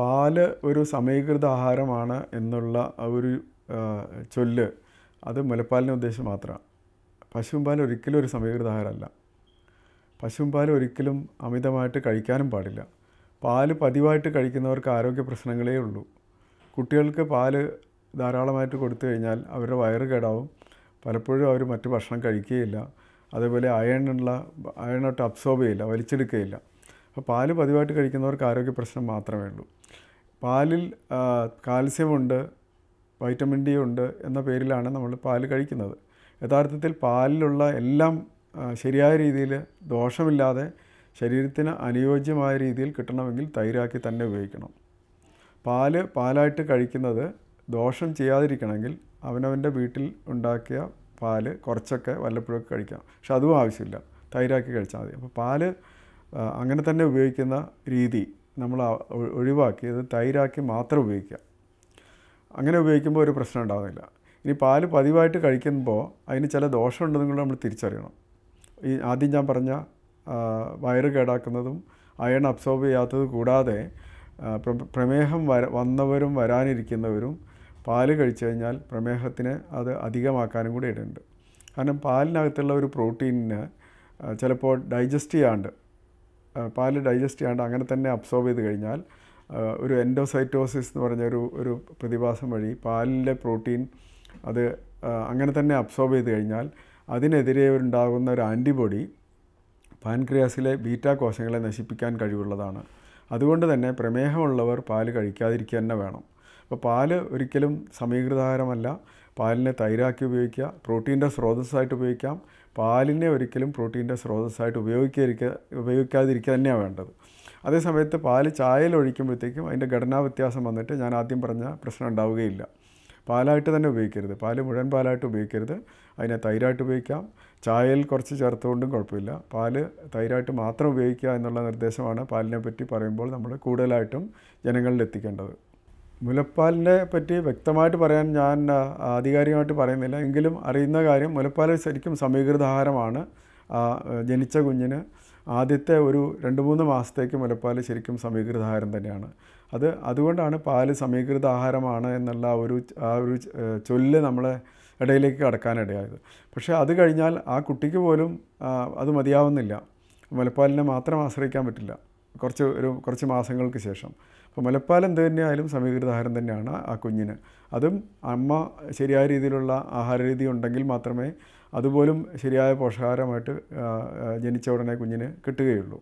പാല് ഒരു സമീകൃത ആഹാരമാണ് എന്നുള്ള ഒരു ചൊല്ല് അത് മുലപ്പാലിനെ ഉദ്ദേശിച്ച് മാത്രമാണ് പശുവും പാൽ ഒരിക്കലും ഒരു സമീകൃത ആഹാരമല്ല പശുവും പാൽ ഒരിക്കലും അമിതമായിട്ട് കഴിക്കാനും പാടില്ല പാല് പതിവായിട്ട് കഴിക്കുന്നവർക്ക് ആരോഗ്യ പ്രശ്നങ്ങളേ ഉള്ളൂ കുട്ടികൾക്ക് പാല് ധാരാളമായിട്ട് കൊടുത്തു കഴിഞ്ഞാൽ അവരുടെ വയറ് കേടാവും പലപ്പോഴും അവർ മറ്റു ഭക്ഷണം കഴിക്കുകയില്ല അതേപോലെ അയണുള്ള അയണോട്ട് അബ്സോർബ് ചെയ്യില്ല വലിച്ചെടുക്കുകയില്ല അപ്പോൾ പാല് പതിവായിട്ട് കഴിക്കുന്നവർക്ക് ആരോഗ്യ പ്രശ്നം മാത്രമേ ഉള്ളൂ പാലിൽ കാൽസ്യമുണ്ട് വൈറ്റമിൻ ഡി ഉണ്ട് എന്ന പേരിലാണ് നമ്മൾ പാൽ കഴിക്കുന്നത് യഥാർത്ഥത്തിൽ പാലിലുള്ള എല്ലാം ശരിയായ രീതിയിൽ ദോഷമില്ലാതെ ശരീരത്തിന് അനുയോജ്യമായ രീതിയിൽ കിട്ടണമെങ്കിൽ തൈരാക്കി തന്നെ ഉപയോഗിക്കണം പാല് പാലായിട്ട് കഴിക്കുന്നത് ദോഷം ചെയ്യാതിരിക്കണമെങ്കിൽ അവനവൻ്റെ വീട്ടിൽ ഉണ്ടാക്കിയ പാല് കുറച്ചൊക്കെ വല്ലപ്പോഴൊക്കെ കഴിക്കാം പക്ഷെ അതും ആവശ്യമില്ല തൈരാക്കി കഴിച്ചാൽ മതി അപ്പോൾ പാല് അങ്ങനെ തന്നെ ഉപയോഗിക്കുന്ന രീതി നമ്മൾ ഒഴിവാക്കിയത് തൈരാക്കി മാത്രം ഉപയോഗിക്കുക അങ്ങനെ ഉപയോഗിക്കുമ്പോൾ ഒരു പ്രശ്നം ഉണ്ടാകുന്നില്ല ഇനി പാല് പതിവായിട്ട് കഴിക്കുമ്പോൾ അതിന് ചില ദോഷമുണ്ടെന്നും കൂടെ നമ്മൾ തിരിച്ചറിയണം ഈ ആദ്യം ഞാൻ പറഞ്ഞ വയറ് കേടാക്കുന്നതും അയൺ അബ്സോർബ് ചെയ്യാത്തത് കൂടാതെ പ്രമേഹം വര വന്നവരും വരാനിരിക്കുന്നവരും പാല് കഴിച്ചു കഴിഞ്ഞാൽ പ്രമേഹത്തിന് അത് അധികമാക്കാനും കൂടി ഇടയുണ്ട് കാരണം പാലിനകത്തുള്ള ഒരു പ്രോട്ടീനിന് ചിലപ്പോൾ ഡൈജസ്റ്റ് ചെയ്യാണ്ട് പാല് ഡൈജസ്റ്റ് ചെയ്യാണ്ട് അങ്ങനെ തന്നെ അബ്സോർബ് ചെയ്ത് കഴിഞ്ഞാൽ ഒരു എൻഡോസൈറ്റോസിസ് എന്ന് പറഞ്ഞ ഒരു ഒരു പ്രതിഭാസം വഴി പാലിലെ പ്രോട്ടീൻ അത് അങ്ങനെ തന്നെ അബ്സോർബ് ചെയ്ത് കഴിഞ്ഞാൽ അതിനെതിരെ ഉണ്ടാകുന്ന ഒരു ആൻറ്റിബോഡി പാൻക്രിയാസിലെ ബീറ്റാ കോശങ്ങളെ നശിപ്പിക്കാൻ കഴിവുള്ളതാണ് അതുകൊണ്ട് തന്നെ പ്രമേഹമുള്ളവർ പാല് കഴിക്കാതിരിക്കുക തന്നെ വേണം അപ്പോൾ പാൽ ഒരിക്കലും സമീകൃതാഹാരമല്ല പാലിനെ തൈരാക്കി ഉപയോഗിക്കുക പ്രോട്ടീൻ്റെ സ്രോതസ്സായിട്ട് ഉപയോഗിക്കാം പാലിനെ ഒരിക്കലും പ്രോട്ടീൻ്റെ സ്രോതസ്സായിട്ട് ഉപയോഗിക്കാതിരിക്കുക ഉപയോഗിക്കാതിരിക്കുക തന്നെയാണ് വേണ്ടത് അതേസമയത്ത് പാല് ചായയിൽ ഒഴിക്കുമ്പോഴത്തേക്കും അതിൻ്റെ ഘടനാ വ്യത്യാസം വന്നിട്ട് ഞാൻ ആദ്യം പറഞ്ഞ പ്രശ്നം ഉണ്ടാവുകയില്ല പാലായിട്ട് തന്നെ ഉപയോഗിക്കരുത് പാല് മുഴുവൻ പാലായിട്ട് ഉപയോഗിക്കരുത് അതിനെ തൈരായിട്ട് ഉപയോഗിക്കാം ചായയിൽ കുറച്ച് ചേർത്തുകൊണ്ടും കുഴപ്പമില്ല പാല് തൈരായിട്ട് മാത്രം ഉപയോഗിക്കുക എന്നുള്ള നിർദ്ദേശമാണ് പാലിനെ പറ്റി പറയുമ്പോൾ നമ്മൾ കൂടുതലായിട്ടും ജനങ്ങളിൽ എത്തിക്കേണ്ടത് മുലപ്പാലിനെ പറ്റി വ്യക്തമായിട്ട് പറയാൻ ഞാൻ ആധികാരികമായിട്ട് പറയുന്നില്ല എങ്കിലും അറിയുന്ന കാര്യം മുലപ്പാൽ ശരിക്കും സമീകൃത ആഹാരമാണ് ജനിച്ച കുഞ്ഞിന് ആദ്യത്തെ ഒരു രണ്ട് മൂന്ന് മാസത്തേക്ക് മുലപ്പാൽ ശരിക്കും സമീകൃത ആഹാരം തന്നെയാണ് അത് അതുകൊണ്ടാണ് പാൽ സമീകൃത ആഹാരമാണ് എന്നുള്ള ഒരു ആ ഒരു ചൊല്ല് നമ്മളെ ഇടയിലേക്ക് കടക്കാനിടയായത് പക്ഷേ അത് കഴിഞ്ഞാൽ ആ കുട്ടിക്ക് പോലും അത് മതിയാവുന്നില്ല മുലപ്പാലിനെ മാത്രം ആശ്രയിക്കാൻ പറ്റില്ല കുറച്ച് ഒരു കുറച്ച് മാസങ്ങൾക്ക് ശേഷം അപ്പോൾ മുലപ്പാലം തന്നെയായാലും സമീകൃത ആഹാരം തന്നെയാണ് ആ കുഞ്ഞിന് അതും അമ്മ ശരിയായ രീതിയിലുള്ള ആഹാര രീതി ഉണ്ടെങ്കിൽ മാത്രമേ അതുപോലും ശരിയായ പോഷകാഹാരമായിട്ട് ജനിച്ച ഉടനെ കുഞ്ഞിന് കിട്ടുകയുള്ളൂ